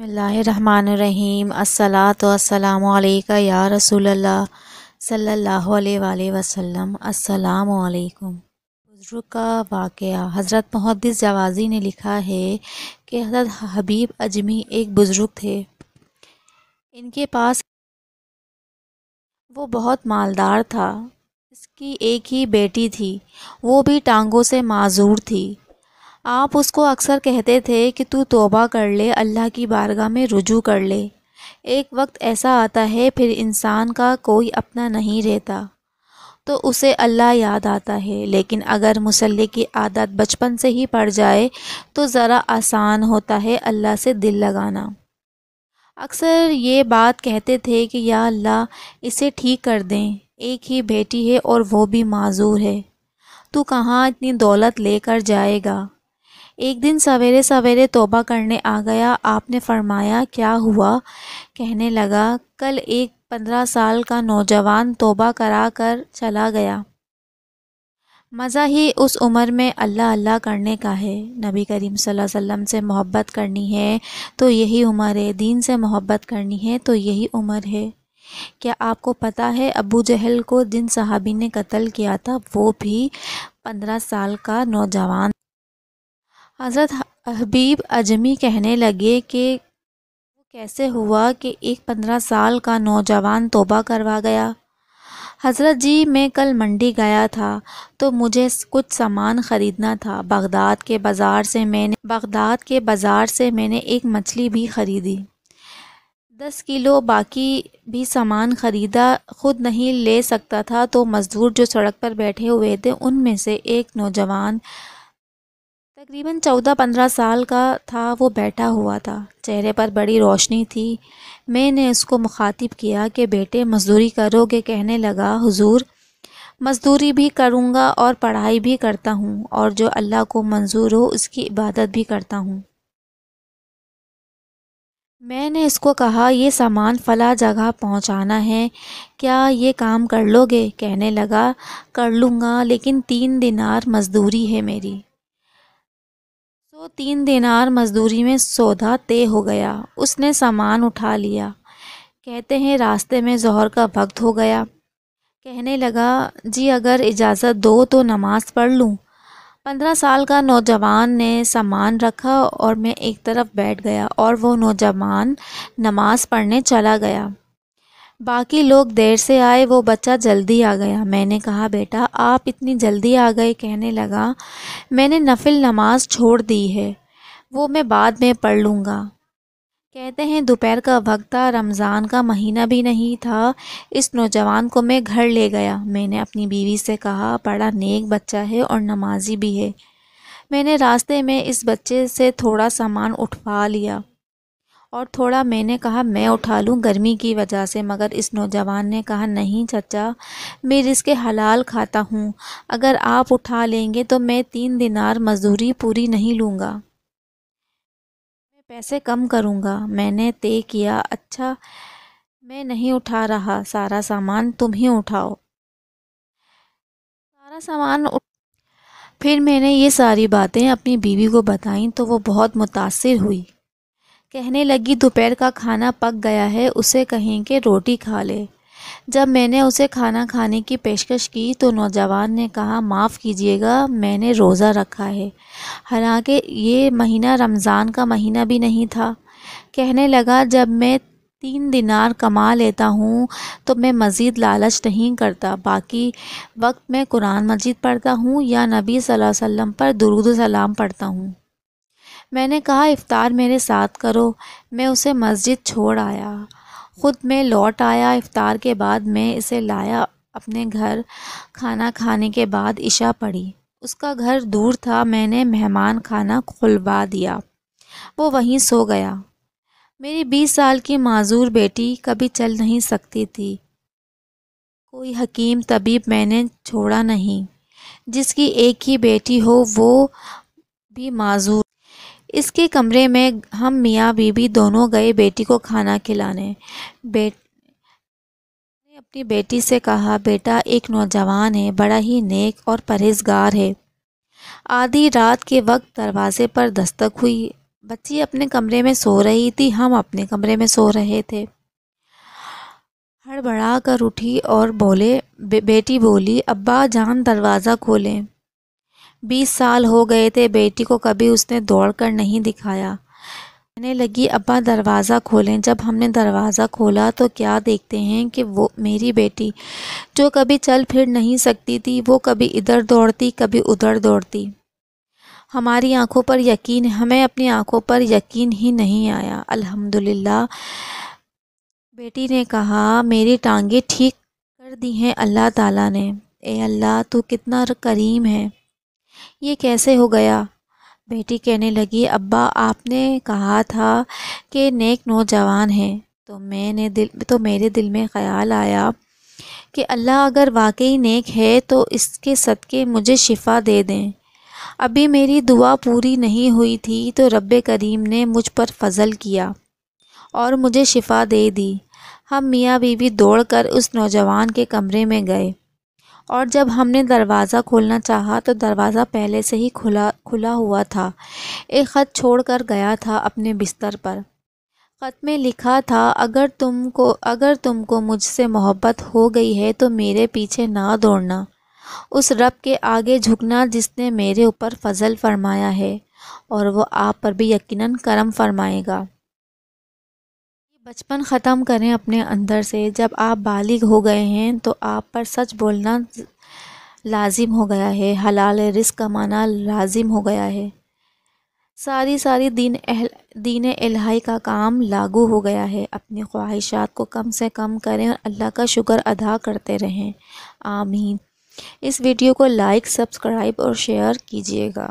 बसमीम अस्सलाम या रसूल सल्लल्लाहु अलैहि वसल्लम अस्सलाम वालेकुम बुज़ुर्ग का वाक़ हज़रत मुहदस जवाजी ने लिखा है कि हज़रत हबीब अजमी एक बुज़ुर्ग थे इनके पास वो बहुत मालदार था इसकी एक ही बेटी थी वो भी टांगों से माजूर थी आप उसको अक्सर कहते थे कि तू तौबा कर ले अल्लाह की बारगाह में रुजू कर ले एक वक्त ऐसा आता है फिर इंसान का कोई अपना नहीं रहता तो उसे अल्लाह याद आता है लेकिन अगर मुसल्ले की आदत बचपन से ही पड़ जाए तो ज़रा आसान होता है अल्लाह से दिल लगाना अक्सर ये बात कहते थे कि या अल्लाह इसे ठीक कर दें एक ही बेटी है और वो भी माजूर है तू कहाँ इतनी दौलत लेकर जाएगा एक दिन सवेरे सवेरे तोबा करने आ गया आपने फरमाया क्या हुआ कहने लगा कल एक पंद्रह साल का नौजवान तोबा करा कर चला गया मज़ा ही उस उम्र में अल्लाह अल्लाह करने का है नबी करीम सल्लल्लाहु अलैहि वसल्लम से मोहब्बत करनी है तो यही उम्र है दीन से मोहब्बत करनी है तो यही उम्र है क्या आपको पता है अबू जहल को जिन सहाबी ने कत्ल किया था वो भी पंद्रह साल का नौजवान हज़रत हबीब अजमी कहने लगे कि कैसे हुआ कि एक पंद्रह साल का नौजवान तोबा करवा गया हज़रत जी मैं कल मंडी गया था तो मुझे कुछ सामान ख़रीदना था बगदाद के बाज़ार से मैंने बगदाद के बाज़ार से मैंने एक मछली भी ख़रीदी दस किलो बाकी भी सामान ख़रीदा ख़ुद नहीं ले सकता था तो मज़दूर जो सड़क पर बैठे हुए थे उनमें से एक नौजवान तकरीबन चौदह पंद्रह साल का था वो बैठा हुआ था चेहरे पर बड़ी रोशनी थी मैंने उसको मुखातिब किया कि बेटे मज़दूरी करोगे कहने लगा हुजूर मज़दूरी भी करूँगा और पढ़ाई भी करता हूँ और जो अल्लाह को मंजूर हो उसकी इबादत भी करता हूँ मैंने इसको कहा ये सामान फ़ला जगह पहुंचाना है क्या ये काम कर लोगे कहने लगा कर लूँगा लेकिन तीन दिनार मज़दूरी है मेरी तो तीन दिनार मजदूरी में सौदा तय हो गया उसने सामान उठा लिया कहते हैं रास्ते में जहर का वक्त हो गया कहने लगा जी अगर इजाज़त दो तो नमाज़ पढ़ लूँ पंद्रह साल का नौजवान ने सामान रखा और मैं एक तरफ बैठ गया और वो नौजवान नमाज़ पढ़ने चला गया बाकी लोग देर से आए वो बच्चा जल्दी आ गया मैंने कहा बेटा आप इतनी जल्दी आ गए कहने लगा मैंने नफिल नमाज छोड़ दी है वो मैं बाद में पढ़ लूँगा कहते हैं दोपहर का वक्त था रमज़ान का महीना भी नहीं था इस नौजवान को मैं घर ले गया मैंने अपनी बीवी से कहा बड़ा नेक बच्चा है और नमाजी भी है मैंने रास्ते में इस बच्चे से थोड़ा सामान उठवा लिया और थोड़ा मैंने कहा मैं उठा लूँ गर्मी की वजह से मगर इस नौजवान ने कहा नहीं चचा मैं इसके हलाल खाता हूँ अगर आप उठा लेंगे तो मैं तीन दिनार मजदूरी पूरी नहीं लूँगा मैं पैसे कम करूँगा मैंने तय किया अच्छा मैं नहीं उठा रहा सारा सामान तुम ही उठाओ सारा सामान फिर मैंने ये सारी बातें अपनी बीवी को बताई तो वो बहुत मुतासर हुई कहने लगी दोपहर का खाना पक गया है उसे कहें कि रोटी खा ले जब मैंने उसे खाना खाने की पेशकश की तो नौजवान ने कहा माफ़ कीजिएगा मैंने रोज़ा रखा है हालांकि ये महीना रमज़ान का महीना भी नहीं था कहने लगा जब मैं तीन दिनार कमा लेता हूँ तो मैं मज़ीद लालच नहीं करता बाकी वक्त मैं कुरान मजीद पढ़ता हूँ या नबी सल्लल्लाहु अलैहि वसल्लम पर दुरुद सलाम पढ़ता हूँ मैंने कहा इफ़्तार मेरे साथ करो मैं उसे मस्जिद छोड़ आया ख़ुद मैं लौट आया इफ़्तार के बाद मैं इसे लाया अपने घर खाना खाने के बाद इशा पड़ी उसका घर दूर था मैंने मेहमान खाना खुलवा दिया वो वहीं सो गया मेरी बीस साल की माजूर बेटी कभी चल नहीं सकती थी कोई हकीम तबीब मैंने छोड़ा नहीं जिसकी एक ही बेटी हो वो भी माजूर इसके कमरे में हम मियाँ बीबी दोनों गए बेटी को खाना खिलाने बेट ने अपनी बेटी से कहा बेटा एक नौजवान है बड़ा ही नेक और परहेजगार है आधी रात के वक्त दरवाज़े पर दस्तक हुई बच्ची अपने कमरे में सो रही थी हम अपने कमरे में सो रहे थे हड़बड़ा कर उठी और बोले बे, बेटी बोली अब्बा जान दरवाज़ा खोलें बीस साल हो गए थे बेटी को कभी उसने दौड़ कर नहीं दिखाया कहने लगी अब्बा दरवाज़ा खोलें जब हमने दरवाज़ा खोला तो क्या देखते हैं कि वो मेरी बेटी जो कभी चल फिर नहीं सकती थी वो कभी इधर दौड़ती कभी उधर दौड़ती हमारी आंखों पर यकीन हमें अपनी आंखों पर यकीन ही नहीं आया अल्हम्दुलिल्लाह बेटी ने कहा मेरी टांगें ठीक कर दी हैं अल्लाह ताला ने ए अल्लाह तू कितना करीम है ये कैसे हो गया बेटी कहने लगी अब्बा आपने कहा था कि नेक नौजवान है तो मैंने दिल तो मेरे दिल में ख़याल आया कि अल्लाह अगर वाकई नेक है तो इसके सदक़े मुझे शिफा दे दें अभी मेरी दुआ पूरी नहीं हुई थी तो रब करीम ने मुझ पर फजल किया और मुझे शिफा दे दी हम मियाँ बीवी दौड़कर उस नौजवान के कमरे में गए और जब हमने दरवाज़ा खोलना चाहा तो दरवाज़ा पहले से ही खुला खुला हुआ था एक ख़त छोड़ कर गया था अपने बिस्तर पर ख़त में लिखा था अगर तुमको अगर तुमको मुझसे मोहब्बत हो गई है तो मेरे पीछे ना दौड़ना उस रब के आगे झुकना जिसने मेरे ऊपर फजल फरमाया है और वो आप पर भी यकीनन करम फरमाएगा बचपन ख़त्म करें अपने अंदर से जब आप बालिग हो गए हैं तो आप पर सच बोलना लाजिम हो गया है हलाल रिस्क कमाना लाजिम हो गया है सारी सारी दीन अहल दीन इलाही का काम लागू हो गया है अपनी ख्वाहिशात को कम से कम करें और अल्लाह का शुक्र अदा करते रहें आमीन इस वीडियो को लाइक सब्सक्राइब और शेयर कीजिएगा